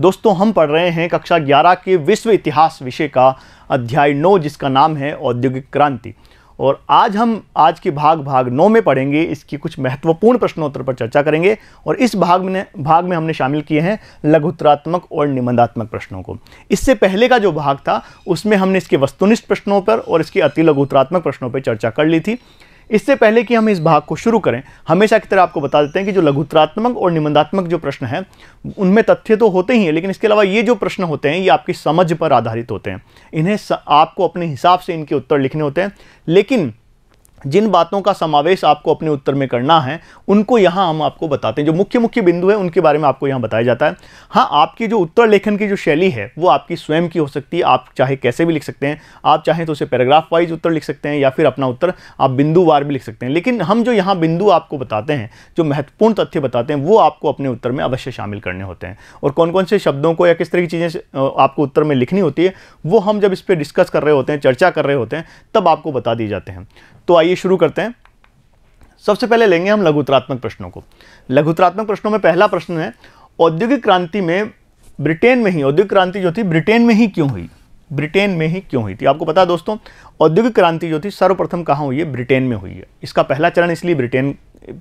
दोस्तों हम पढ़ रहे हैं कक्षा 11 के विश्व इतिहास विषय का अध्याय नौ जिसका नाम है औद्योगिक क्रांति और आज हम आज के भाग भाग नौ में पढ़ेंगे इसकी कुछ महत्वपूर्ण प्रश्नोत्तर पर चर्चा करेंगे और इस भाग में भाग में हमने शामिल किए हैं लघुत्रात्मक और निबंधात्मक प्रश्नों को इससे पहले का जो भाग था उसमें हमने इसके वस्तुनिष्ठ प्रश्नों पर और इसके अति लघुत्रात्मक प्रश्नों पर चर्चा कर ली थी इससे पहले कि हम इस भाग को शुरू करें हमेशा की तरह आपको बता देते हैं कि जो लघुत्रात्मक और निबंधात्मक जो प्रश्न हैं उनमें तथ्य तो होते ही हैं लेकिन इसके अलावा ये जो प्रश्न होते हैं ये आपकी समझ पर आधारित होते हैं इन्हें आपको अपने हिसाब से इनके उत्तर लिखने होते हैं लेकिन जिन बातों का समावेश आपको अपने उत्तर में करना है उनको यहाँ हम आपको बताते हैं जो मुख्य मुख्य बिंदु है उनके बारे में आपको यहाँ बताया जाता है हाँ आपकी जो उत्तर लेखन की जो शैली है वो आपकी स्वयं की हो सकती है आप चाहे कैसे भी लिख सकते हैं आप चाहें तो उसे पैराग्राफ वाइज उत्तर लिख सकते हैं या फिर अपना उत्तर आप बिंदुवार भी लिख सकते हैं लेकिन हम जो यहाँ बिंदु आपको बताते हैं जो महत्वपूर्ण तथ्य बताते हैं वो आपको अपने उत्तर में अवश्य शामिल करने होते हैं और कौन कौन से शब्दों को या किस तरह की चीज़ें आपको उत्तर में लिखनी होती है वो हम जब इस पर डिस्कस कर रहे होते हैं चर्चा कर रहे होते हैं तब आपको बता दिए जाते हैं तो आइए शुरू करते हैं सबसे पहले लेंगे हम लघुतरात्मक प्रश्नों को लघुतरात्मक प्रश्नों में पहला प्रश्न है औद्योगिक क्रांति में ब्रिटेन में ही औद्योगिक क्रांति जो थी ब्रिटेन में ही क्यों हुई ब्रिटेन में ही क्यों हुई थी आपको पता दोस्तों औद्योगिक क्रांति जो थी सर्वप्रथम कहाँ हुई है ब्रिटेन में हुई है इसका पहला चरण इसलिए ब्रिटेन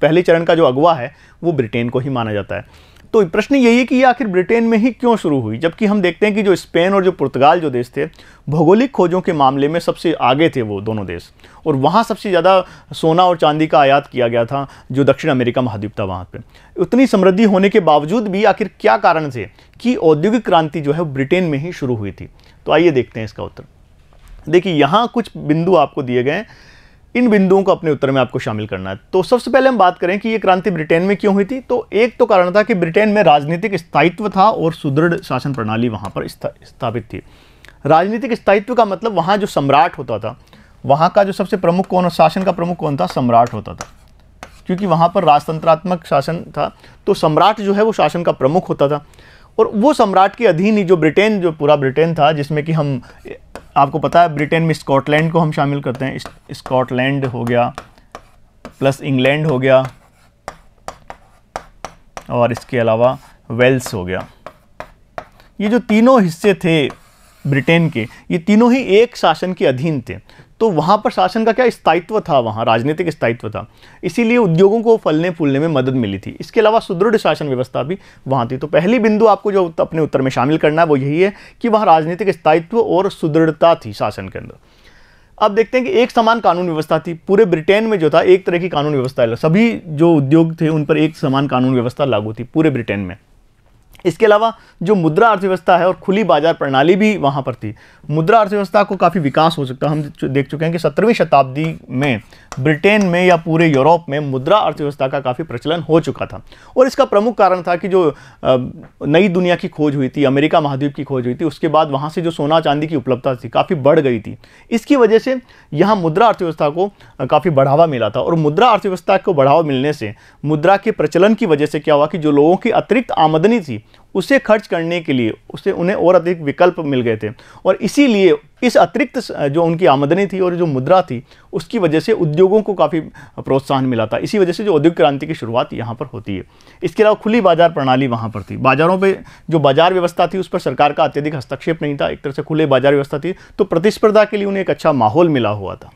पहले चरण का जो अगवा है वो ब्रिटेन को ही माना जाता है तो प्रश्न यही है कि ये आखिर ब्रिटेन में ही क्यों शुरू हुई जबकि हम देखते हैं कि जो स्पेन और जो पुर्तगाल जो देश थे भौगोलिक खोजों के मामले में सबसे आगे थे वो दोनों देश और वहाँ सबसे ज़्यादा सोना और चांदी का आयात किया गया था जो दक्षिण अमेरिका महाद्वीप था वहाँ पर उतनी समृद्धि होने के बावजूद भी आखिर क्या कारण थे कि औद्योगिक क्रांति जो है ब्रिटेन में ही शुरू हुई थी तो आइए देखते हैं इसका उत्तर देखिए यहाँ कुछ बिंदु आपको दिए गए हैं इन बिंदुओं को अपने उत्तर में आपको शामिल करना है तो सबसे पहले हम बात करें कि ये क्रांति ब्रिटेन में क्यों हुई थी तो एक तो कारण था कि ब्रिटेन में राजनीतिक स्थायित्व था और सुदृढ़ शासन प्रणाली वहाँ पर स्था, स्थापित थी राजनीतिक स्थायित्व का मतलब वहाँ जो सम्राट होता था वहाँ का जो सबसे प्रमुख कौन शासन का प्रमुख कौन था सम्राट होता था क्योंकि वहाँ पर राजतंत्रात्मक शासन था तो सम्राट जो है वो शासन का प्रमुख होता था और वो सम्राट के अधीन ही जो ब्रिटेन जो पूरा ब्रिटेन था जिसमें कि हम आपको पता है ब्रिटेन में स्कॉटलैंड को हम शामिल करते हैं स्कॉटलैंड हो गया प्लस इंग्लैंड हो गया और इसके अलावा वेल्स हो गया ये जो तीनों हिस्से थे ब्रिटेन के ये तीनों ही एक शासन के अधीन थे तो वहाँ पर शासन का क्या स्थायित्व था वहाँ राजनीतिक स्थायित्व था इसीलिए उद्योगों को फलने फूलने में मदद मिली थी इसके अलावा सुदृढ़ शासन व्यवस्था भी वहाँ थी तो पहली बिंदु आपको जो अपने उत्तर में शामिल करना है वो यही है कि वहाँ राजनीतिक स्थायित्व और सुदृढ़ता थी शासन के अंदर अब देखते हैं कि एक समान कानून व्यवस्था थी पूरे ब्रिटेन में जो था एक तरह की कानून व्यवस्था सभी जो उद्योग थे उन पर एक समान कानून व्यवस्था लागू थी पूरे ब्रिटेन में इसके अलावा जो मुद्रा अर्थव्यवस्था है और खुली बाजार प्रणाली भी वहाँ पर थी मुद्रा अर्थव्यवस्था को काफ़ी विकास हो सकता हम देख चुके हैं कि सत्रहवीं शताब्दी में ब्रिटेन में या पूरे यूरोप में मुद्रा अर्थव्यवस्था का काफ़ी प्रचलन हो चुका था और इसका प्रमुख कारण था कि जो नई दुनिया की खोज हुई थी अमेरिका महाद्वीप की खोज हुई थी उसके बाद वहाँ से जो सोना चांदी की उपलब्धता थी काफ़ी बढ़ गई थी इसकी वजह से यहाँ मुद्रा अर्थव्यवस्था को काफ़ी बढ़ावा मिला था और मुद्रा अर्थव्यवस्था को बढ़ावा मिलने से मुद्रा के प्रचलन की वजह से क्या हुआ कि जो लोगों की अतिरिक्त आमदनी थी उसे खर्च करने के लिए उसे उन्हें और अधिक विकल्प मिल गए थे और इसीलिए इस अतिरिक्त जो उनकी आमदनी थी और जो मुद्रा थी उसकी वजह से उद्योगों को काफ़ी प्रोत्साहन मिला था इसी वजह से जो औद्योगिक क्रांति की शुरुआत यहाँ पर होती है इसके अलावा खुली बाजार प्रणाली वहाँ पर थी बाज़ारों पर जो बाज़ार व्यवस्था थी उस पर सरकार का अत्यधिक हस्तक्षेप नहीं था एक तरह से खुले बाज़ार व्यवस्था थी तो प्रतिस्पर्धा के लिए उन्हें एक अच्छा माहौल मिला हुआ था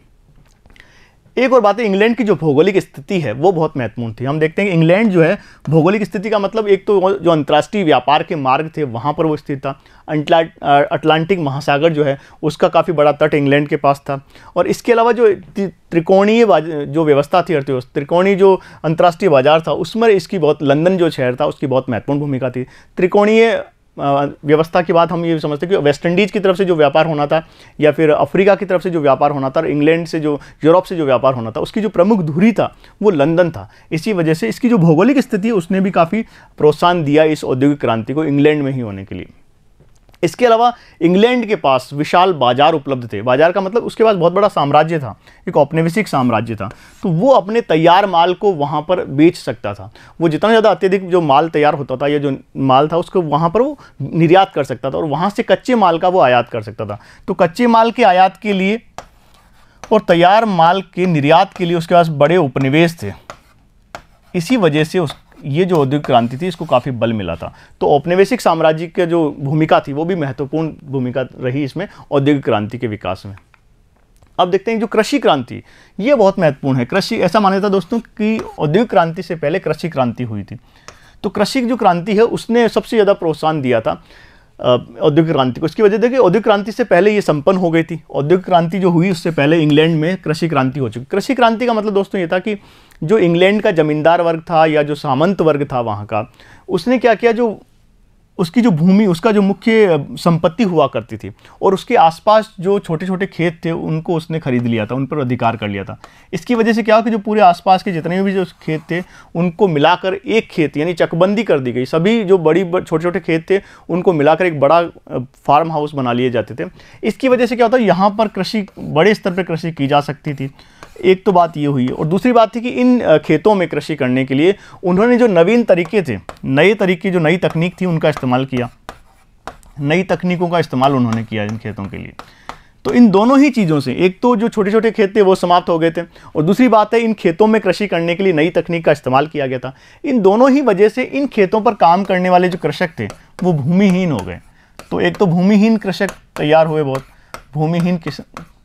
एक और बात है इंग्लैंड की जो भौगोलिक स्थिति है वो बहुत महत्वपूर्ण थी हम देखते हैं कि इंग्लैंड जो है भौगोलिक स्थिति का मतलब एक तो जो अंतर्राष्ट्रीय व्यापार के मार्ग थे वहाँ पर वो स्थित था अटलांटिक महासागर जो है उसका काफ़ी बड़ा तट इंग्लैंड के पास था और इसके अलावा जो त्रिकोणीय जो व्यवस्था थी अर्थव्यवस्था त्रिकोणीय जो अंतर्राष्ट्रीय बाजार था उसमें इसकी बहुत लंदन जो शहर था उसकी बहुत महत्वपूर्ण भूमिका थी त्रिकोणीय व्यवस्था की बात हम ये समझते हैं कि वेस्ट इंडीज़ की तरफ से जो व्यापार होना था या फिर अफ्रीका की तरफ से जो व्यापार होना था और इंग्लैंड से जो यूरोप से जो व्यापार होना था उसकी जो प्रमुख धुरी था वो लंदन था इसी वजह से इसकी जो भौगोलिक स्थिति है उसने भी काफ़ी प्रोत्साहन दिया इस औद्योगिक क्रांति को इंग्लैंड में ही होने के लिए इसके अलावा इंग्लैंड के पास विशाल बाजार उपलब्ध थे बाजार का मतलब उसके पास बहुत बड़ा साम्राज्य था एक औपनिवेशिक साम्राज्य था तो वो अपने तैयार माल को वहाँ पर बेच सकता था वो जितना ज़्यादा अत्यधिक जो माल तैयार होता था या जो माल था उसको वहाँ पर वो निर्यात कर सकता था और वहाँ से कच्चे माल का वो आयात कर सकता था तो कच्चे माल के आयात के लिए और तैयार माल के निर्यात के लिए उसके पास बड़े उपनिवेश थे इसी वजह से उस ये जो औद्योगिक क्रांति थी इसको काफ़ी बल मिला था तो औपनिवेशिक साम्राज्य की जो भूमिका थी वो भी महत्वपूर्ण भूमिका रही इसमें औद्योगिक क्रांति के विकास में अब देखते हैं जो कृषि क्रांति ये बहुत महत्वपूर्ण है कृषि ऐसा माना दोस्तों कि औद्योगिक क्रांति से पहले कृषि क्रांति हुई थी तो कृषि की जो क्रांति है उसने सबसे ज़्यादा प्रोत्साहन दिया था औद्योगिक क्रांति को इसकी वजह देखिए औद्योगिक क्रांति से पहले ये संपन्न हो गई थी औद्योगिक क्रांति जो हुई उससे पहले इंग्लैंड में कृषि क्रांति हो चुकी कृषि क्रांति का मतलब दोस्तों ये था कि जो इंग्लैंड का ज़मींदार वर्ग था या जो सामंत वर्ग था वहाँ का उसने क्या किया जो उसकी जो भूमि उसका जो मुख्य संपत्ति हुआ करती थी और उसके आसपास जो छोटे छोटे खेत थे उनको उसने खरीद लिया था उन पर अधिकार कर लिया था इसकी वजह से क्या हुआ कि जो पूरे आसपास के जितने भी जो खेत थे उनको मिलाकर एक खेत यानी चकबंदी कर दी गई सभी जो बड़ी छोटे छोटे खेत थे उनको मिलाकर एक बड़ा फार्म हाउस बना लिए जाते थे इसकी वजह से क्या होता यहाँ पर कृषि बड़े स्तर पर कृषि की जा सकती थी एक तो बात ये हुई और दूसरी बात थी कि इन खेतों में कृषि करने के लिए उन्होंने जो नवीन तरीके थे नए तरीके जो नई तकनीक थी उनका इस्तेमाल किया नई तकनीकों का इस्तेमाल उन्होंने किया इन खेतों के लिए तो इन दोनों ही चीज़ों से एक तो जो छोटे छोटे खेत थे वो समाप्त हो गए थे और दूसरी बात है इन खेतों में कृषि करने के लिए नई तकनीक का इस्तेमाल किया गया था इन दोनों ही वजह से इन खेतों पर काम करने वाले जो कृषक थे वो भूमिहीन हो गए तो एक तो भूमिहीन कृषक तैयार हुए बहुत भूमिहीन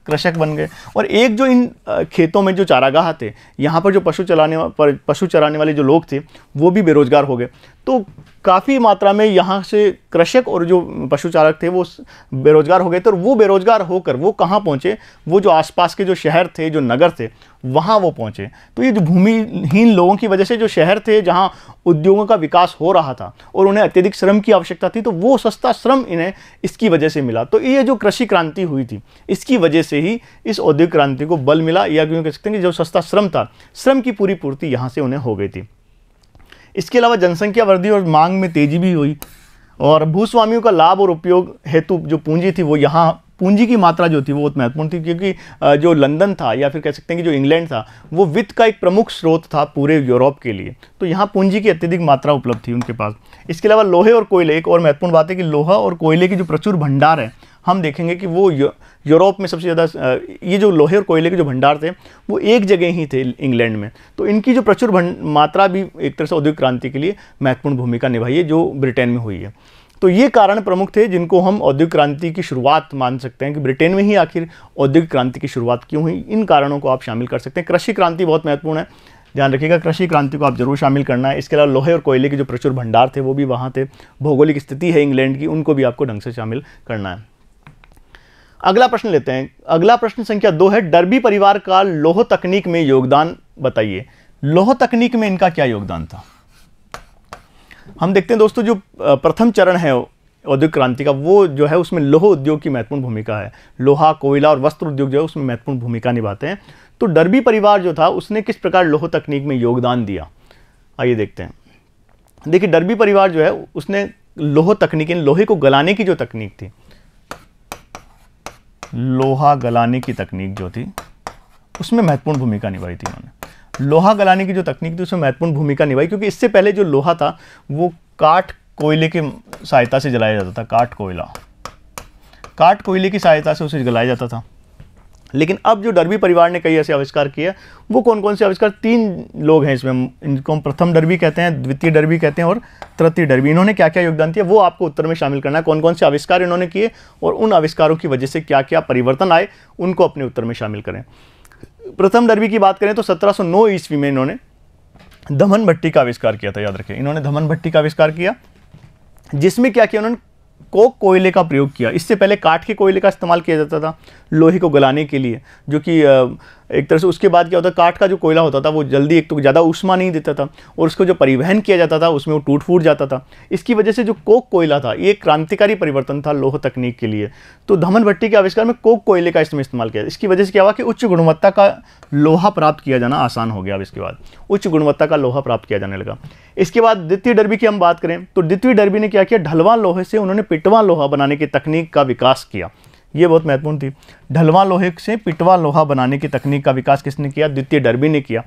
कृषक बन गए और एक जो इन खेतों में जो चारागाह थे यहाँ पर जो पशु चलाने पर पशु चराने वाले जो लोग थे वो भी बेरोजगार हो गए तो काफ़ी मात्रा में यहाँ से कृषक और जो पशु चालक थे वो बेरोजगार हो गए थे और वो बेरोजगार होकर वो कहाँ पहुँचे वो जो आसपास के जो शहर थे जो नगर थे वहाँ वो पहुँचे तो ये जो भूमिहीन लोगों की वजह से जो शहर थे जहाँ उद्योगों का विकास हो रहा था और उन्हें अत्यधिक श्रम की आवश्यकता थी तो वो सस्ता श्रम इन्हें इसकी वजह से मिला तो ये जो कृषि क्रांति हुई थी इसकी वजह से ही इस औद्योगिक क्रांति को बल मिला या क्यों कह सकते हैं कि जो सस्ता श्रम था श्रम की पूरी पूर्ति यहाँ से उन्हें हो गई थी इसके अलावा जनसंख्या वृद्धि और मांग में तेजी भी हुई और भूस्वामियों का लाभ और उपयोग हेतु जो पूंजी थी वो यहाँ पूंजी की मात्रा जो थी वो बहुत महत्वपूर्ण थी क्योंकि जो लंदन था या फिर कह सकते हैं कि जो इंग्लैंड था वो वित्त का एक प्रमुख स्रोत था पूरे यूरोप के लिए तो यहाँ पूंजी की अत्यधिक मात्रा उपलब्ध थी उनके पास इसके अलावा लोहे और कोयले एक और महत्वपूर्ण बात है कि लोहा और कोयले की जो प्रचुर भंडार है हम देखेंगे कि वो यूरोप में सबसे ज़्यादा ये जो लोहे और कोयले के जो भंडार थे वो एक जगह ही थे इंग्लैंड में तो इनकी जो प्रचुर मात्रा भी एक तरह से औद्योगिक क्रांति के लिए महत्वपूर्ण भूमिका निभाई है जो ब्रिटेन में हुई है तो ये कारण प्रमुख थे जिनको हम औद्योगिक क्रांति की शुरुआत मान सकते हैं कि ब्रिटेन में ही आखिर औद्योगिक क्रांति की शुरुआत क्यों हुई इन कारणों को आप शामिल कर सकते हैं कृषि क्रांति बहुत महत्वपूर्ण है ध्यान रखिएगा कृषि क्रांति को आप जरूर शामिल करना है इसके अलावा लोहे और कोयले के जो प्रचुर भंडार थे वो भी वहाँ थे भौगोलिक स्थिति है इंग्लैंड की उनको भी आपको ढंग से शामिल करना है अगला प्रश्न लेते हैं अगला प्रश्न संख्या दो है डरबी परिवार का लोह तकनीक में योगदान बताइए लोह तकनीक में इनका क्या योगदान था हम देखते हैं दोस्तों जो प्रथम चरण है औद्योगिक क्रांति का वो जो है उसमें लोह उद्योग की महत्वपूर्ण भूमिका है लोहा कोयला और वस्त्र उद्योग जो है उसमें महत्वपूर्ण भूमिका निभाते हैं तो डरबी परिवार जो था उसने किस प्रकार लोह तकनीक में योगदान दिया आइए देखते हैं देखिए डरबी परिवार जो है उसने लोह तकनीक लोहे को गलाने की जो तकनीक थी लोहा गलाने की तकनीक जो थी उसमें महत्वपूर्ण भूमिका निभाई थी उन्होंने लोहा गलाने की जो तकनीक थी उसमें महत्वपूर्ण भूमिका निभाई क्योंकि इससे पहले जो लोहा था वो काठ कोयले की सहायता से जलाया जाता था काठ कोयला काठ कोयले की सहायता से उसे जलाया जाता था लेकिन अब जो डरबी परिवार ने कई ऐसे आविष्कार किए वो कौन कौन से आविष्कार तीन लोग हैं इसमें इनको हम प्रथम डरबी कहते हैं द्वितीय डरबी कहते हैं और तृतीय डरबी इन्होंने क्या क्या योगदान दिया वो आपको उत्तर में शामिल करना है कौन कौन से आविष्कार इन्होंने किए और उन आविष्कारों की वजह से क्या क्या परिवर्तन आए उनको अपने उत्तर में शामिल करें प्रथम डरबी की बात करें तो 1709 ईस्वी में इन्होंने धमन भट्टी का आविष्कार किया था याद रखें इन्होंने धमन भट्टी का आविष्कार किया जिसमें क्या किया उन्होंने कोक कोयले का प्रयोग किया इससे पहले काठ के कोयले का इस्तेमाल किया जाता था लोहे को गलाने के लिए जो कि एक तरह से उसके बाद क्या होता है काठ का जो कोयला होता था वो जल्दी एक तो ज़्यादा उष्मा नहीं देता था और उसको जो परिवहन किया जाता था उसमें वो टूट फूट जाता था इसकी वजह से जो कोक कोयला था ये क्रांतिकारी परिवर्तन था लोह तकनीक के लिए तो धमन भट्टी के आविष्कार में कोक कोयले का इसमें इस्तेमाल किया इसकी वजह से क्या हुआ कि उच्च गुणवत्ता का लोहा प्राप्त किया जाना आसान हो गया अब इसके बाद उच्च गुणवत्ता का लोहा प्राप्त किया जाने लगा इसके बाद द्वितीय डरबी की हम बात करें तो द्वितीय डरबी ने क्या किया ढलवा लोहे से उन्होंने पिटवा लोहा बनाने की तकनीक का विकास किया ये बहुत महत्वपूर्ण थी ढलवा लोहे से पिटवा लोहा बनाने की तकनीक का विकास किसने किया द्वितीय डरबी ने किया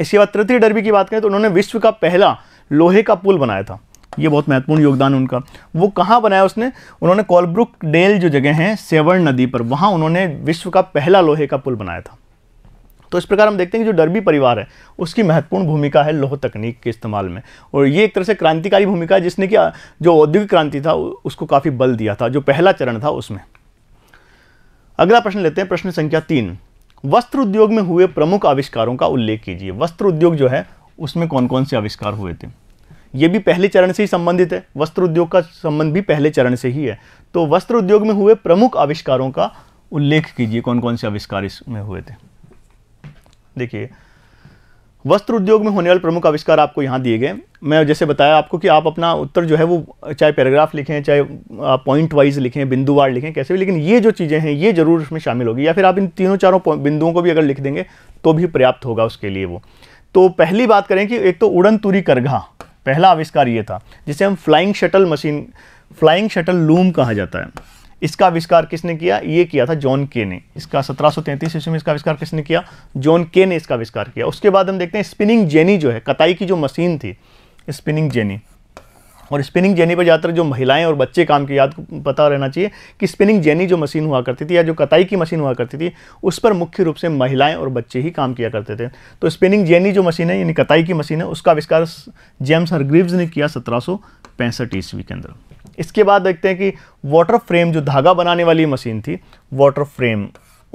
इसके बाद तृतीय डरबी की बात करें तो उन्होंने विश्व का पहला लोहे का पुल बनाया था ये बहुत महत्वपूर्ण योगदान उनका वो कहाँ बनाया उसने उन्होंने कॉलब्रुक डेल जो जगह है सेवर्ण नदी पर वहाँ उन्होंने विश्व का पहला लोहे का पुल बनाया था तो इस प्रकार हम देखते हैं कि जो डरबी परिवार है उसकी महत्वपूर्ण भूमिका है लोह तकनीक के इस्तेमाल में और ये एक तरह से क्रांतिकारी भूमिका है जिसने कि जो औद्योगिक क्रांति था उसको काफ़ी बल दिया था जो पहला चरण था उसमें अगला प्रश्न लेते हैं प्रश्न संख्या तीन वस्त्र उद्योग में हुए प्रमुख आविष्कारों का उल्लेख कीजिए वस्त्र उद्योग जो है उसमें कौन कौन से आविष्कार हुए थे ये भी पहले चरण से ही संबंधित है वस्त्र उद्योग का संबंध भी पहले चरण से ही है तो वस्त्र उद्योग में हुए प्रमुख आविष्कारों का उल्लेख कीजिए कौन कौन से आविष्कार इसमें हुए थे देखिए वस्त्र उद्योग में होने वाले प्रमुख आविष्कार आपको यहाँ दिए गए मैं जैसे बताया आपको कि आप अपना उत्तर जो है वो चाहे पैराग्राफ लिखें चाहे आप पॉइंट वाइज लिखें बिंदुवार लिखें कैसे भी लेकिन ये जो चीज़ें हैं ये जरूर उसमें शामिल होगी या फिर आप इन तीनों चारों बिंदुओं को भी अगर लिख देंगे तो भी पर्याप्त होगा उसके लिए वो तो पहली बात करें कि एक तो उड़न तुरी करघा पहला आविष्कार ये था जिसे हम flying shuttle machine flying shuttle loom कहा जाता है इसका आविष्कार किसने किया ये किया था जॉन के ने इसका 1733 ईस्वी में इसका आविष्कार किसने किया जॉन के ने इसका आविष्कार किया उसके बाद हम देखते हैं स्पिनिंग जेनी जो है कताई की जो मशीन थी स्पिनिंग जेनी और स्पिनिंग जेनी पर ज़्यादातर जो महिलाएं और बच्चे काम की याद पता रहना चाहिए कि स्पिनिंग जेनी जो मशीन हुआ करती थी या जो कताई की मशीन हुआ करती थी उस पर मुख्य रूप से महिलाएं और बच्चे ही काम किया करते थे तो स्पिनिंग जेनी जो मशीन है यानी कताई की मशीन है उसका आविष्कार जेम्स हरग्रीव्स ने किया सत्रह ईस्वी के अंदर इसके बाद देखते हैं कि वाटर फ्रेम जो धागा बनाने वाली मशीन थी वाटर फ्रेम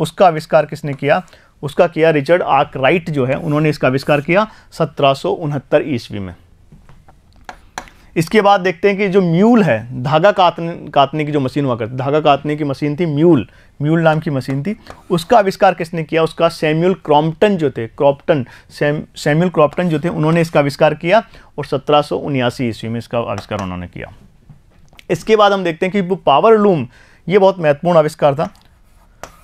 उसका आविष्कार किसने किया उसका किया रिचर्ड आर्क राइट जो है उन्होंने इसका आविष्कार किया सत्रह ईस्वी में इसके बाद देखते हैं कि जो म्यूल है धागा काटने काटने की जो मशीन हुआ करती धागा काटने की मशीन थी म्यूल म्यूल नाम की मशीन थी उसका आविष्कार किसने किया उसका सैम्यूल क्रॉम्पटन जो थे क्रॉप्टन सैम्यूल क्रॉप्टन जो थे उन्होंने इसका आविष्कार किया और सत्रह ईस्वी में इसका आविष्कार उन्होंने किया इसके बाद हम देखते हैं कि वो पावर लूम ये बहुत महत्वपूर्ण आविष्कार था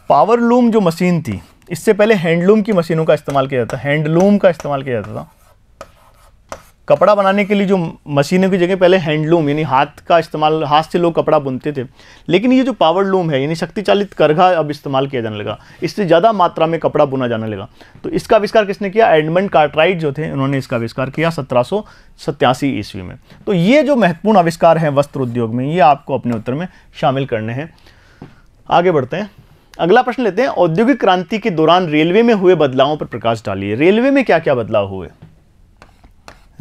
पावर लूम जो मशीन थी इससे पहले हैंडलूम की मशीनों का इस्तेमाल किया जाता हैंडलूम का इस्तेमाल किया जाता था कपड़ा बनाने के लिए जो मशीनों की जगह पहले हैंडलूम यानी हाथ का इस्तेमाल हाथ से लोग कपड़ा बुनते थे लेकिन ये जो पावर लूम है यानी शक्ति चालित करघा अब इस्तेमाल किया जाने लगा इससे ज़्यादा मात्रा में कपड़ा बुना जाने लगा तो इसका आविष्कार किसने किया एडमंड कार्टराइट जो थे उन्होंने इसका आविष्कार किया सत्रह ईस्वी में तो ये जो महत्वपूर्ण आविष्कार हैं वस्त्र उद्योग में ये आपको अपने उत्तर में शामिल करने हैं आगे बढ़ते हैं अगला प्रश्न लेते हैं औद्योगिक क्रांति के दौरान रेलवे में हुए बदलावों पर प्रकाश डालिए रेलवे में क्या क्या बदलाव हुए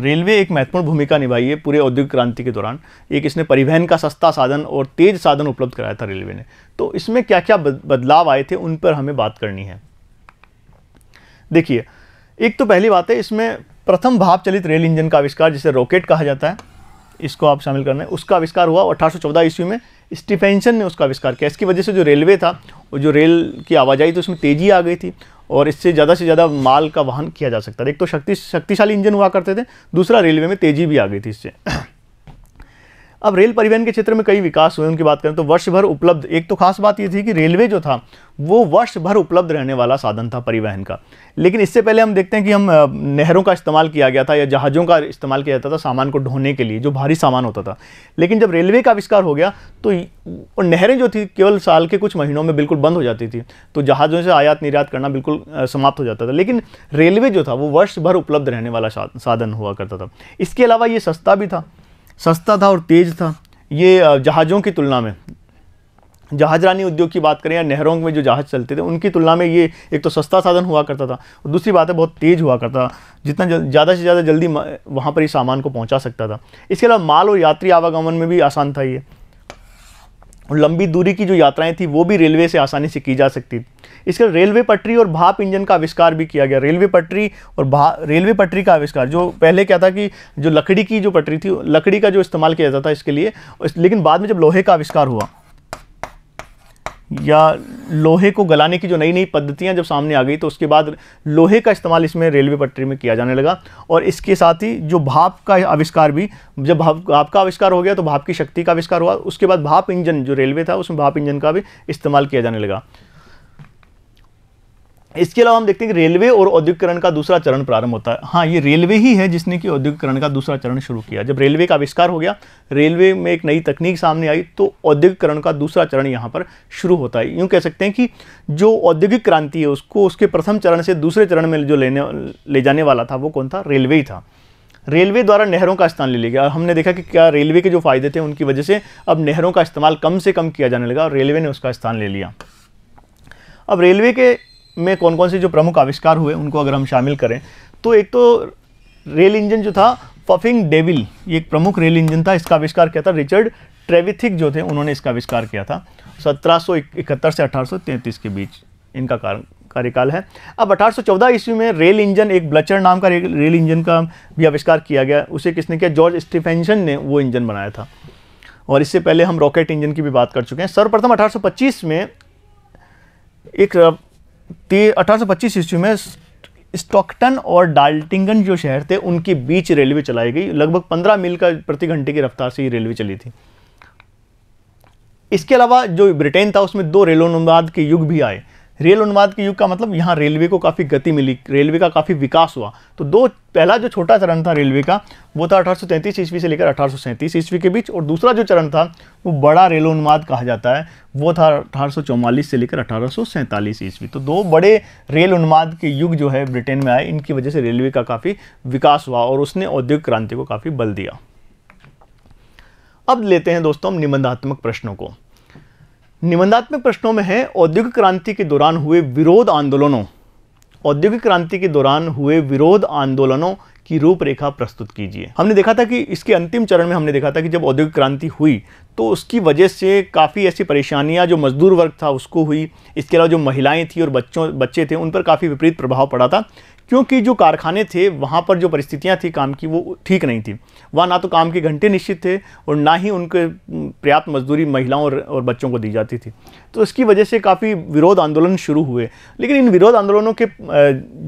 रेलवे एक महत्वपूर्ण भूमिका निभाई है पूरे औद्योगिक क्रांति के दौरान एक इसने परिवहन का सस्ता साधन और तेज साधन उपलब्ध कराया था रेलवे ने तो इसमें क्या क्या बदलाव आए थे उन पर हमें बात करनी है देखिए एक तो पहली बात है इसमें प्रथम भाप चलित रेल इंजन का आविष्कार जिसे रॉकेट कहा जाता है इसको आप शामिल करना है उसका आविष्कार हुआ अठारह सौ ईस्वी में स्टीफेंसन ने उसका आविष्कार किया इसकी वजह से जो रेलवे था और जो रेल की आवाजाही तो उसमें तेज़ी आ गई थी और इससे ज़्यादा से ज़्यादा माल का वाहन किया जा सकता था एक तो शक्ति शक्तिशाली इंजन हुआ करते थे दूसरा रेलवे में तेज़ी भी आ गई थी इससे अब रेल परिवहन के क्षेत्र में कई विकास हुए उनकी बात करें तो वर्ष भर उपलब्ध एक तो खास बात ये थी कि रेलवे जो था वो वर्ष भर उपलब्ध रहने वाला साधन था परिवहन का लेकिन इससे पहले हम देखते हैं कि हम नहरों का इस्तेमाल किया गया था या जहाज़ों का इस्तेमाल किया जाता था सामान को ढोने के लिए जो भारी सामान होता था लेकिन जब रेलवे का आविष्कार हो गया तो नहरें जो थी केवल साल के कुछ महीनों में बिल्कुल बंद हो जाती थी तो जहाज़ों से आयात निर्यात करना बिल्कुल समाप्त हो जाता था लेकिन रेलवे जो था वो वर्ष भर उपलब्ध रहने वाला साधन हुआ करता था इसके अलावा ये सस्ता भी था सस्ता था और तेज़ था ये जहाज़ों की तुलना में जहाज रानी उद्योग की बात करें या नहरों में जो जहाज़ चलते थे उनकी तुलना में ये एक तो सस्ता साधन हुआ करता था और दूसरी बात है बहुत तेज़ हुआ करता था जितना ज़्यादा से ज़्यादा जल्दी वहाँ पर ही सामान को पहुँचा सकता था इसके अलावा माल और यात्री आवागमन में भी आसान था ये लंबी दूरी की जो यात्राएं थी वो भी रेलवे से आसानी से की जा सकती थी इसके रेलवे पटरी और भाप इंजन का आविष्कार भी किया गया रेलवे पटरी और भा रेलवे पटरी का आविष्कार जो पहले क्या था कि जो लकड़ी की जो पटरी थी लकड़ी का जो इस्तेमाल किया जाता था इसके लिए लेकिन बाद में जब लोहे का आविष्कार हुआ या लोहे को गलाने की जो नई नई पद्धतियाँ जब सामने आ गई तो उसके बाद लोहे का इस्तेमाल इसमें रेलवे पटरी में किया जाने लगा और इसके साथ ही जो भाप का आविष्कार भी जब भाप भाप का आविष्कार हो गया तो भाप की शक्ति का आविष्कार हुआ उसके बाद भाप इंजन जो रेलवे था उसमें भाप इंजन का भी इस्तेमाल किया जाने लगा इसके अलावा हम देखते हैं कि रेलवे और औद्योगिकरण का दूसरा चरण प्रारंभ होता है हाँ ये रेलवे ही है जिसने कि औद्योगिकरण का दूसरा चरण शुरू किया जब रेलवे का आविष्कार हो गया रेलवे में एक नई तकनीक सामने आई तो औद्योगिकरण का दूसरा चरण यहाँ पर शुरू होता है यूँ कह सकते हैं कि जो औद्योगिक क्रांति है उसको उसके प्रथम चरण से दूसरे चरण में जो लेने ले जाने वाला था वो कौन था रेलवे ही था रेलवे द्वारा नहरों का स्थान ले लिया गया और हमने देखा कि क्या रेलवे के जो फ़ायदे थे उनकी वजह से अब नहरों का इस्तेमाल कम से कम किया जाने लगा और रेलवे ने उसका स्थान ले लिया अब रेलवे के में कौन कौन से जो प्रमुख आविष्कार हुए उनको अगर हम शामिल करें तो एक तो रेल इंजन जो था पफिंग डेविल ये एक प्रमुख रेल इंजन था इसका आविष्कार किया था रिचर्ड ट्रेविथिक जो थे उन्होंने इसका आविष्कार किया था 1771 से 1833 के बीच इनका कार्यकाल है अब 1814 ईस्वी में रेल इंजन एक ब्लचर नाम का रेल इंजन का भी आविष्कार किया गया उसे किसने किया जॉर्ज स्टीफेंशन ने वो इंजन बनाया था और इससे पहले हम रॉकेट इंजन की भी बात कर चुके हैं सर्वप्रथम 1825 में एक अठारह ईस्वी में स्टॉकटन और डाल्टिंगन जो शहर थे उनके बीच रेलवे चलाई गई लगभग 15 मील का प्रति घंटे की रफ्तार से ये रेलवे चली थी इसके अलावा जो ब्रिटेन था उसमें दो रेलोनुवाद के युग भी आए रेल उन्माद के युग का मतलब यहाँ रेलवे को काफ़ी गति मिली रेलवे का काफ़ी विकास हुआ तो दो पहला जो छोटा चरण था रेलवे का वो था अठारह ईस्वी से लेकर अठारह ईस्वी के बीच और दूसरा जो चरण था वो बड़ा रेल उन्माद कहा जाता है वो था अठारह से लेकर अठारह ईस्वी तो दो बड़े रेल उन्माद के युग जो है ब्रिटेन में आए इनकी वजह से रेलवे का काफ़ी विकास हुआ और उसने औद्योगिक क्रांति को काफ़ी बल दिया अब लेते हैं दोस्तों हम निबंधात्मक प्रश्नों को निबंधात्मक प्रश्नों में है औद्योगिक क्रांति के दौरान हुए विरोध आंदोलनों औद्योगिक क्रांति के दौरान हुए विरोध आंदोलनों की रूपरेखा प्रस्तुत कीजिए हमने देखा था कि इसके अंतिम चरण में हमने देखा था कि जब औद्योगिक क्रांति हुई तो उसकी वजह से काफ़ी ऐसी परेशानियां जो मजदूर वर्ग था उसको हुई इसके अलावा जो महिलाएं थी और बच्चों बच्चे थे उन पर काफ़ी विपरीत प्रभाव पड़ा था क्योंकि जो कारखाने थे वहाँ पर जो परिस्थितियाँ थी काम की वो ठीक नहीं थी वहाँ ना तो काम के घंटे निश्चित थे और ना ही उनके पर्याप्त मजदूरी महिलाओं और, और बच्चों को दी जाती थी तो इसकी वजह से काफ़ी विरोध आंदोलन शुरू हुए लेकिन इन विरोध आंदोलनों के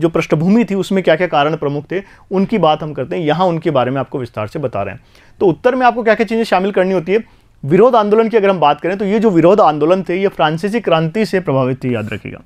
जो पृष्ठभूमि थी उसमें क्या क्या कारण प्रमुख थे उनकी बात हम करते हैं यहाँ उनके बारे में आपको विस्तार से बता रहे हैं तो उत्तर में आपको क्या क्या चीज़ें शामिल करनी होती है विरोध आंदोलन की अगर हम बात करें तो ये जो विरोध आंदोलन थे ये फ्रांसीसी क्रांति से प्रभावित थे याद रखिएगा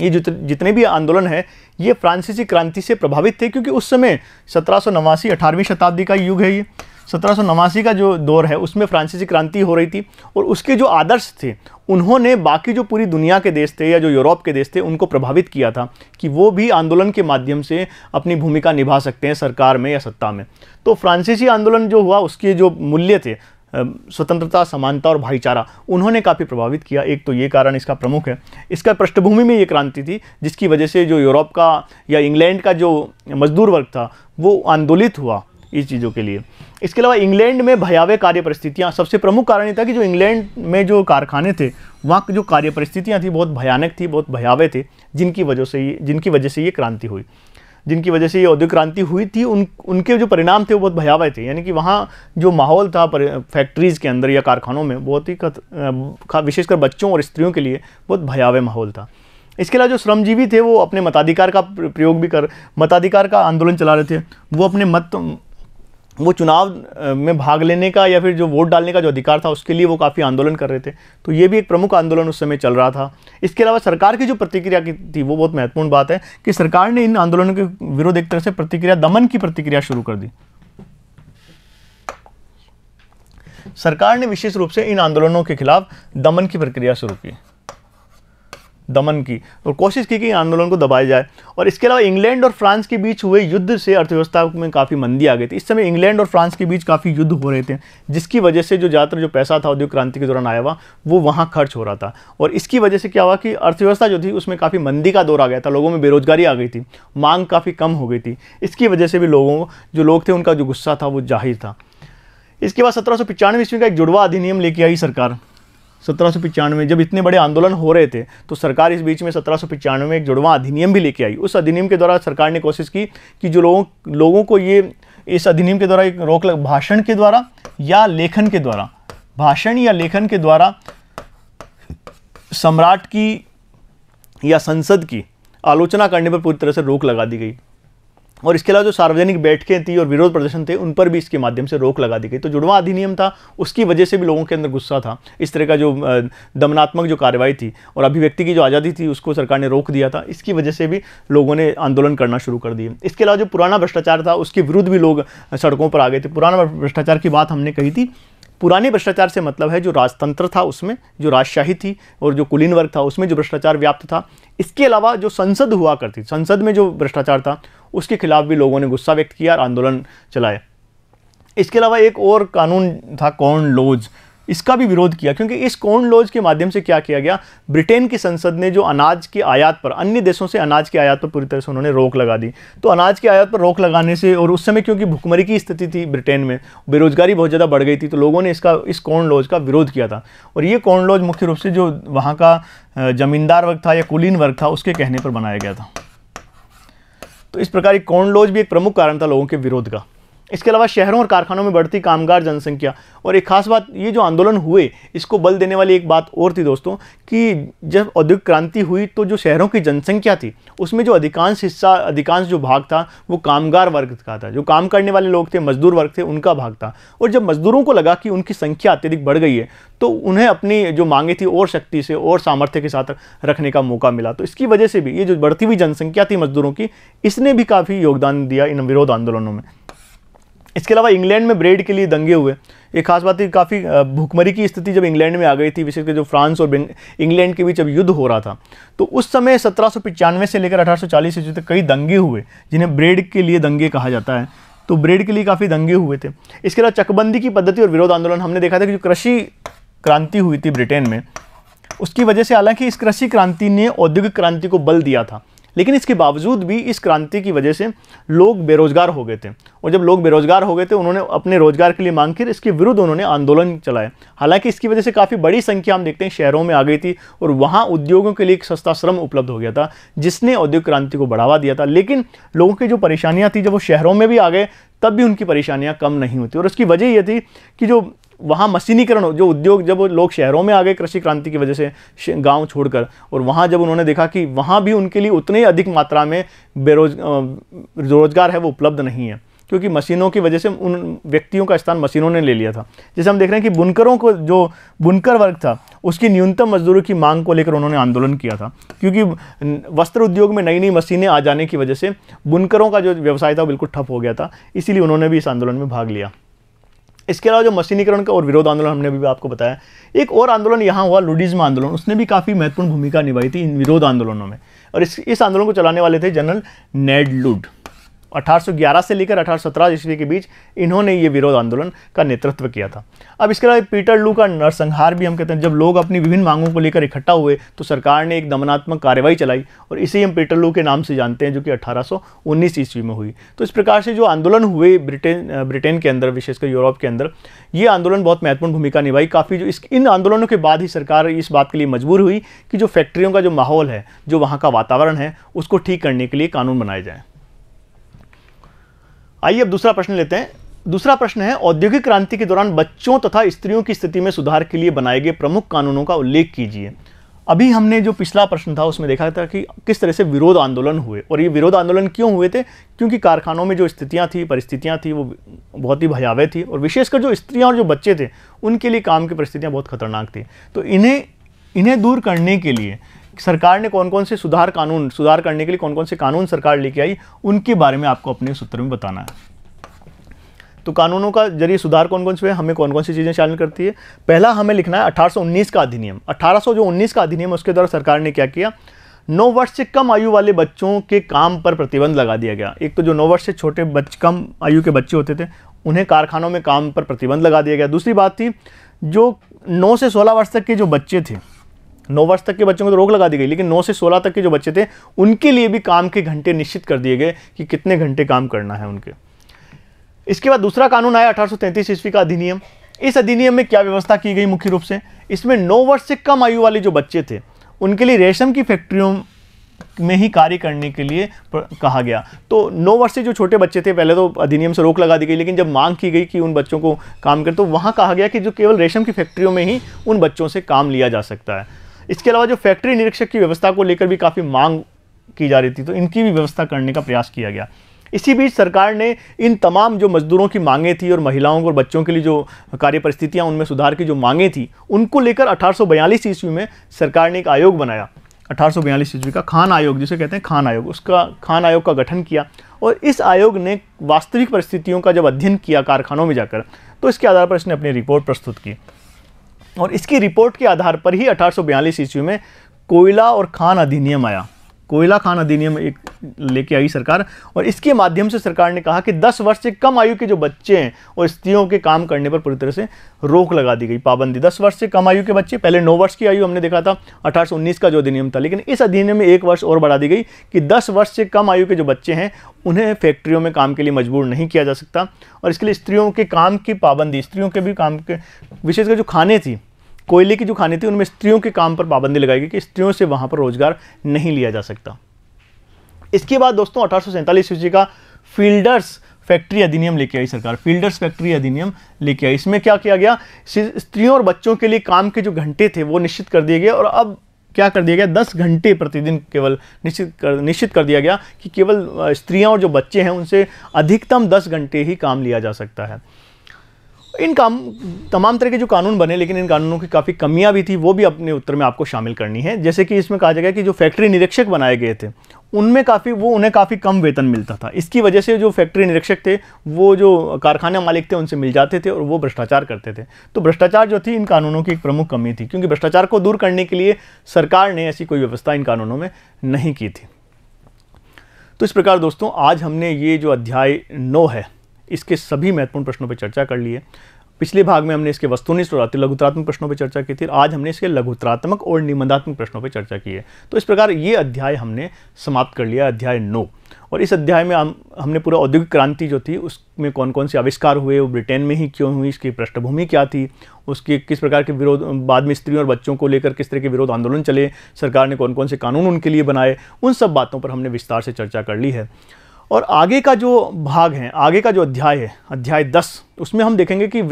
ये जितने भी आंदोलन है ये फ्रांसीसी क्रांति से प्रभावित थे क्योंकि उस समय सत्रह सौ नवासी अठारहवीं शताब्दी का युग है ये सत्रह सौ नवासी का जो दौर है उसमें फ्रांसीसी क्रांति हो रही थी और उसके जो आदर्श थे उन्होंने बाकी जो पूरी दुनिया के देश थे या जो यूरोप के देश थे उनको प्रभावित किया था कि वो भी आंदोलन के माध्यम से अपनी भूमिका निभा सकते हैं सरकार में या सत्ता में तो फ्रांसीसी आंदोलन जो हुआ उसके जो मूल्य थे स्वतंत्रता समानता और भाईचारा उन्होंने काफ़ी प्रभावित किया एक तो ये कारण इसका प्रमुख है इसका पृष्ठभूमि में ये क्रांति थी जिसकी वजह से जो यूरोप का या इंग्लैंड का जो मजदूर वर्ग था वो आंदोलित हुआ इस चीज़ों के लिए इसके अलावा इंग्लैंड में भयावह कार्य परिस्थितियाँ सबसे प्रमुख कारण ये था कि जो इंग्लैंड में जो कारखाने थे वहाँ जो कार्य परिस्थितियाँ थी बहुत भयानक थी बहुत भयावह थे जिनकी वजह से ये जिनकी वजह से ये क्रांति हुई जिनकी वजह से ये औद्योगिक क्रांति हुई थी उन उनके जो परिणाम थे वो बहुत भयावह थे यानी कि वहाँ जो माहौल था फैक्ट्रीज़ के अंदर या कारखानों में बहुत ही विशेषकर बच्चों और स्त्रियों के लिए बहुत भयावह माहौल था इसके अलावा जो श्रमजीवी थे वो अपने मताधिकार का प्रयोग भी कर मताधिकार का आंदोलन चला रहे थे वो अपने मत वो चुनाव में भाग लेने का या फिर जो वोट डालने का जो अधिकार था उसके लिए वो काफ़ी आंदोलन कर रहे थे तो ये भी एक प्रमुख आंदोलन उस समय चल रहा था इसके अलावा सरकार की जो प्रतिक्रिया की थी वो बहुत महत्वपूर्ण बात है कि सरकार ने इन आंदोलनों के विरोध एक तरह से प्रतिक्रिया दमन की प्रतिक्रिया शुरू कर दी सरकार ने विशेष रूप से इन आंदोलनों के खिलाफ दमन की प्रक्रिया शुरू की दमन की और तो कोशिश की कि आंदोलन को दबाया जाए और इसके अलावा इंग्लैंड और फ्रांस के बीच हुए युद्ध से अर्थव्यवस्था में काफ़ी मंदी आ गई थी इस समय इंग्लैंड और फ्रांस के बीच काफ़ी युद्ध हो रहे थे जिसकी वजह से जो ज़्यादातर जो पैसा था उद्योग क्रांति के दौरान आया हुआ वो वहाँ खर्च हो रहा था और इसकी वजह से क्या हुआ कि अर्थव्यवस्था जो थी उसमें काफ़ी मंदी का दौर आ गया था लोगों में बेरोजगारी आ गई थी मांग काफ़ी कम हो गई थी इसकी वजह से भी लोगों जो लोग थे उनका जो गुस्सा था वो जाहिर था इसके बाद सत्रह सौ ईस्वी का एक जुड़वा अधिनियम लेके आई सरकार सत्रह जब इतने बड़े आंदोलन हो रहे थे तो सरकार इस बीच में सत्रह में एक जुड़वा अधिनियम भी लेके आई उस अधिनियम के द्वारा सरकार ने कोशिश की कि जो लोगों लोगों को ये इस अधिनियम के द्वारा एक रोक लग भाषण के द्वारा या लेखन के द्वारा भाषण या लेखन के द्वारा सम्राट की या संसद की आलोचना करने पर पूरी तरह से रोक लगा दी गई और इसके अलावा जो सार्वजनिक बैठकें थी और विरोध प्रदर्शन थे उन पर भी इसके माध्यम से रोक लगा दी गई तो जुड़वा अधिनियम था उसकी वजह से भी लोगों के अंदर गुस्सा था इस तरह का जो दमनात्मक जो कार्रवाई थी और अभिव्यक्ति की जो आज़ादी थी उसको सरकार ने रोक दिया था इसकी वजह से भी लोगों ने आंदोलन करना शुरू कर दिए इसके अलावा जो पुराना भ्रष्टाचार था उसके विरुद्ध भी लोग सड़कों पर आ गए थे पुराना भ्रष्टाचार की बात हमने कही थी पुराने भ्रष्टाचार से मतलब है जो राजतंत्र था उसमें जो राजशाही थी और जो कुलीन वर्ग था उसमें जो भ्रष्टाचार व्याप्त था इसके अलावा जो संसद हुआ करती संसद में जो भ्रष्टाचार था उसके खिलाफ भी लोगों ने गुस्सा व्यक्त किया और आंदोलन चलाया इसके अलावा एक और कानून था कौन लॉज इसका भी विरोध किया क्योंकि इस कौन लॉज के माध्यम से क्या किया गया ब्रिटेन की संसद ने जो अनाज के आयात पर अन्य देशों से अनाज के आयात पर पूरी तरह से उन्होंने रोक लगा दी तो अनाज के आयात पर रोक लगाने से और उस समय क्योंकि भुखमरी की स्थिति थी ब्रिटेन में बेरोजगारी बहुत ज़्यादा बढ़ गई थी तो लोगों ने इसका इस कौन लॉज का विरोध किया था और ये कौन लॉज मुख्य रूप से जो वहाँ का ज़मींदार वर्ग था या कुलीन वर्ग था उसके कहने पर बनाया गया था तो इस प्रकार कौन लोज भी एक प्रमुख कारण था लोगों के विरोध का इसके अलावा शहरों और कारखानों में बढ़ती कामगार जनसंख्या और एक खास बात ये जो आंदोलन हुए इसको बल देने वाली एक बात और थी दोस्तों कि जब औद्योगिक क्रांति हुई तो जो शहरों की जनसंख्या थी उसमें जो अधिकांश हिस्सा अधिकांश जो भाग था वो कामगार वर्ग का था जो काम करने वाले लोग थे मजदूर वर्ग थे उनका भाग था और जब मजदूरों को लगा कि उनकी संख्या अत्यधिक बढ़ गई है तो उन्हें अपनी जो मांगे थी और शक्ति से और सामर्थ्य के साथ रखने का मौका मिला तो इसकी वजह से भी ये जो बढ़ती हुई जनसंख्या थी मजदूरों की इसने भी काफ़ी योगदान दिया इन विरोध आंदोलनों में इसके अलावा इंग्लैंड में ब्रेड के लिए दंगे हुए ये खास बात थी काफ़ी भूखमरी की स्थिति जब इंग्लैंड में आ गई थी विशेषकर जो फ्रांस और इंग्लैंड के बीच अब युद्ध हो रहा था तो उस समय सत्रह से लेकर अठारह सौ चालीस तक कई दंगे हुए जिन्हें ब्रेड के लिए दंगे कहा जाता है तो ब्रेड के लिए काफ़ी दंगे हुए थे इसके अलावा चकबंदी की पद्धति और विरोध आंदोलन हमने देखा था कि जो कृषि क्रांति हुई थी ब्रिटेन में उसकी वजह से हालांकि इस कृषि क्रांति ने औद्योगिक क्रांति को बल दिया था लेकिन इसके बावजूद भी इस क्रांति की वजह से लोग बेरोजगार हो गए थे और जब लोग बेरोजगार हो गए थे उन्होंने अपने रोजगार के लिए मांग की इसके विरुद्ध उन्होंने आंदोलन चलाया हालांकि इसकी वजह से काफ़ी बड़ी संख्या हम देखते हैं शहरों में आ गई थी और वहाँ उद्योगों के लिए एक सस्ता श्रम उपलब्ध हो गया था जिसने औद्योगिक क्रांति को बढ़ावा दिया था लेकिन लोगों की जो परेशानियाँ थी जब वो शहरों में भी आ गए तब भी उनकी परेशानियाँ कम नहीं होती और उसकी वजह यह थी कि जो वहाँ मशीनीकरण जो उद्योग जब लोग शहरों में आ गए कृषि क्रांति की वजह से गांव छोड़कर और वहाँ जब उन्होंने देखा कि वहाँ भी उनके लिए उतने अधिक मात्रा में बेरोज रोजगार है वो उपलब्ध नहीं है क्योंकि मशीनों की वजह से उन व्यक्तियों का स्थान मशीनों ने ले लिया था जैसे हम देख रहे हैं कि बुनकरों को जो बुनकर वर्ग था उसकी न्यूनतम मजदूरों की मांग को लेकर उन्होंने आंदोलन किया था क्योंकि वस्त्र उद्योग में नई नई मशीनें आ जाने की वजह से बुनकरों का जो व्यवसाय था बिल्कुल ठप हो गया था इसीलिए उन्होंने भी इस आंदोलन में भाग लिया इसके अलावा जो मशीनीकरण का और विरोध आंदोलन हमने अभी आपको बताया एक और आंदोलन यहाँ हुआ लुडिज्म आंदोलन उसने भी काफ़ी महत्वपूर्ण भूमिका निभाई थी इन विरोध आंदोलनों में और इस इस आंदोलन को चलाने वाले थे जनरल नेड लुड 1811 से लेकर 1817 ईस्वी के बीच इन्होंने ये विरोध आंदोलन का नेतृत्व किया था अब इसके अलावा पीटर लू का नरसंहार भी हम कहते हैं जब लोग अपनी विभिन्न मांगों को लेकर इकट्ठा हुए तो सरकार ने एक दमनात्मक कार्रवाई चलाई और इसे हम पीटर लू के नाम से जानते हैं जो कि अठारह ईस्वी में हुई तो इस प्रकार से जो आंदोलन हुए ब्रिटेन ब्रिटेन के अंदर विशेषकर यूरोप के अंदर ये आंदोलन बहुत महत्वपूर्ण भूमिका निभाई काफ़ी जो इस इन आंदोलनों के बाद ही सरकार इस बात के लिए मजबूर हुई कि जो फैक्ट्रियों का जो माहौल है जो वहाँ का वातावरण है उसको ठीक करने के लिए कानून बनाए जाएँ आइए अब दूसरा प्रश्न लेते हैं दूसरा प्रश्न है औद्योगिक क्रांति के दौरान बच्चों तथा स्त्रियों की स्थिति में सुधार के लिए बनाए गए प्रमुख कानूनों का उल्लेख कीजिए अभी हमने जो पिछला प्रश्न था उसमें देखा था कि किस तरह से विरोध आंदोलन हुए और ये विरोध आंदोलन क्यों हुए थे क्योंकि कारखानों में जो स्थितियाँ थी परिस्थितियाँ थी वो बहुत ही भयावह थी और विशेषकर जो स्त्रियाँ और जो बच्चे थे उनके लिए काम की परिस्थितियाँ बहुत खतरनाक थी तो इन्हें इन्हें दूर करने के लिए सरकार ने कौन कौन से सुधार कानून सुधार करने के लिए कौन कौन से कानून सरकार लेके आई उनके बारे में आपको अपने सूत्र में बताना है तो कानूनों का जरिए सुधार कौन कौन से हुए हमें कौन कौन सी चीज़ें शामिल करती है पहला हमें लिखना है 1819 का अधिनियम 1800 जो 19 का अधिनियम उसके द्वारा सरकार ने क्या किया नौ वर्ष से कम आयु वाले बच्चों के काम पर प्रतिबंध लगा दिया गया एक तो जो नौ वर्ष से छोटे बच्चे कम आयु के बच्चे होते थे उन्हें कारखानों में काम पर प्रतिबंध लगा दिया गया दूसरी बात थी जो नौ से सोलह वर्ष तक के जो बच्चे थे नौ वर्ष तक के बच्चों को तो रोक लगा दी गई लेकिन नौ से सोलह तक के जो बच्चे थे उनके लिए भी काम के घंटे निश्चित कर दिए गए कि कितने घंटे काम करना है उनके इसके बाद दूसरा कानून आया अठारह ईस्वी का अधिनियम इस अधिनियम में क्या व्यवस्था की गई मुख्य रूप से इसमें नौ वर्ष से कम आयु वाले जो बच्चे थे उनके लिए रेशम की फैक्ट्रियों में ही कार्य करने के लिए कहा गया तो नौ वर्ष से जो छोटे बच्चे थे पहले तो अधिनियम से रोक लगा दी गई लेकिन जब मांग की गई कि उन बच्चों को काम कर तो वहाँ कहा गया कि जो केवल रेशम की फैक्ट्रियों में ही उन बच्चों से काम लिया जा सकता है इसके अलावा जो फैक्ट्री निरीक्षक की व्यवस्था को लेकर भी काफ़ी मांग की जा रही थी तो इनकी भी व्यवस्था करने का प्रयास किया गया इसी बीच सरकार ने इन तमाम जो मजदूरों की मांगें थी और महिलाओं और बच्चों के लिए जो कार्य परिस्थितियाँ उनमें सुधार की जो मांगें थी उनको लेकर अठारह ईस्वी में सरकार ने एक आयोग बनाया अठारह ईस्वी का खान आयोग जिसे कहते हैं खान आयोग उसका खान आयोग का गठन किया और इस आयोग ने वास्तविक परिस्थितियों का जब अध्ययन किया कारखानों में जाकर तो इसके आधार पर इसने अपनी रिपोर्ट प्रस्तुत की और इसकी रिपोर्ट के आधार पर ही अठारह ईस्वी में कोयला और खान अधिनियम आया कोयला खान अधिनियम एक लेके आई सरकार और इसके माध्यम से सरकार ने कहा कि 10 वर्ष से कम आयु के जो बच्चे हैं और स्त्रियों के काम करने पर पूरी तरह से रोक लगा दी गई पाबंदी 10 वर्ष से कम आयु के बच्चे पहले 9 वर्ष की आयु हमने देखा था अठारह का जो अधिनियम था लेकिन इस अधिनियम में एक वर्ष और बढ़ा दी गई कि दस वर्ष से कम आयु के जो बच्चे हैं उन्हें फैक्ट्रियों में काम के लिए मजबूर नहीं किया जा सकता और इसके लिए स्त्रियों के काम की पाबंदी स्त्रियों के भी काम के विशेषकर जो खाने थी कोयले की जो खाने थी उनमें स्त्रियों के काम पर पाबंदी लगाई गई कि स्त्रियों से वहां पर रोजगार नहीं लिया जा सकता इसके बाद दोस्तों अठारह ईस्वी का फील्डर्स फैक्ट्री अधिनियम लेके आई सरकार फील्डर्स फैक्ट्री अधिनियम लेके आई इसमें क्या किया गया स्त्रियों और बच्चों के लिए काम के जो घंटे थे वो निश्चित कर दिए गए और अब क्या कर दिया गया दस घंटे प्रतिदिन केवल निश्चित कर निश्चित कर दिया गया कि केवल स्त्रियां और जो बच्चे हैं उनसे अधिकतम दस घंटे ही काम लिया जा सकता है इन काम तमाम तरह के जो कानून बने लेकिन इन कानूनों की काफ़ी कमियां भी थी वो भी अपने उत्तर में आपको शामिल करनी है जैसे कि इसमें कहा जाएगा कि जो फैक्ट्री निरीक्षक बनाए गए थे उनमें काफ़ी वो उन्हें काफ़ी कम वेतन मिलता था इसकी वजह से जो फैक्ट्री निरीक्षक थे वो जो कारखाना मालिक थे उनसे मिल जाते थे और वो भ्रष्टाचार करते थे तो भ्रष्टाचार जो थी इन कानूनों की एक प्रमुख कमी थी क्योंकि भ्रष्टाचार को दूर करने के लिए सरकार ने ऐसी कोई व्यवस्था इन कानूनों में नहीं की थी तो इस प्रकार दोस्तों आज हमने ये जो अध्याय नौ है इसके सभी महत्वपूर्ण प्रश्नों पर चर्चा कर ली है पिछले भाग में हमने इसके वस्तुनिष्ठ और अति लघुत्रात्मक प्रश्नों पर चर्चा की थी आज हमने इसके लघुतात्मक और निबंधात्मक प्रश्नों पर चर्चा की है तो इस प्रकार ये अध्याय हमने समाप्त कर लिया अध्याय नो और इस अध्याय में हम हमने पूरा औद्योगिक क्रांति जो थी उसमें कौन कौन से आविष्कार हुए वो ब्रिटेन में ही क्यों हुई इसकी पृष्ठभूमि क्या थी उसके किस प्रकार के विरोध बाद में स्त्रियों और बच्चों को लेकर किस तरह के विरोध आंदोलन चले सरकार ने कौन कौन से कानून उनके लिए बनाए उन सब बातों पर हमने विस्तार से चर्चा कर ली है और आगे का जो भाग है आगे का जो अध्याय है अध्याय दस उसमें हम देखेंगे कि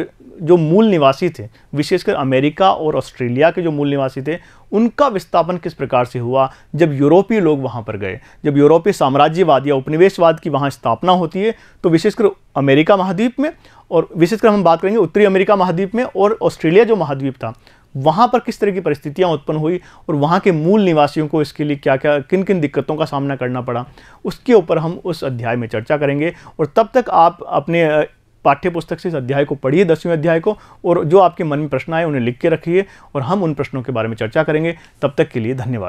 जो मूल निवासी थे विशेषकर अमेरिका और ऑस्ट्रेलिया के जो मूल निवासी थे उनका विस्थापन किस प्रकार से हुआ जब यूरोपीय लोग वहाँ पर गए जब यूरोपीय साम्राज्यवाद या उपनिवेशवाद की वहाँ स्थापना होती है तो विशेषकर अमेरिका महाद्वीप में और विशेषकर हम बात करेंगे उत्तरी अमेरिका महाद्वीप में और ऑस्ट्रेलिया जो महाद्वीप था वहाँ पर किस तरह की परिस्थितियाँ उत्पन्न हुई और वहाँ के मूल निवासियों को इसके लिए क्या क्या किन किन दिक्कतों का सामना करना पड़ा उसके ऊपर हम उस अध्याय में चर्चा करेंगे और तब तक आप अपने पाठ्य पुस्तक से इस अध्याय को पढ़िए दसवें अध्याय को और जो आपके मन में प्रश्न आए उन्हें लिख के रखिए और हम उन प्रश्नों के बारे में चर्चा करेंगे तब तक के लिए धन्यवाद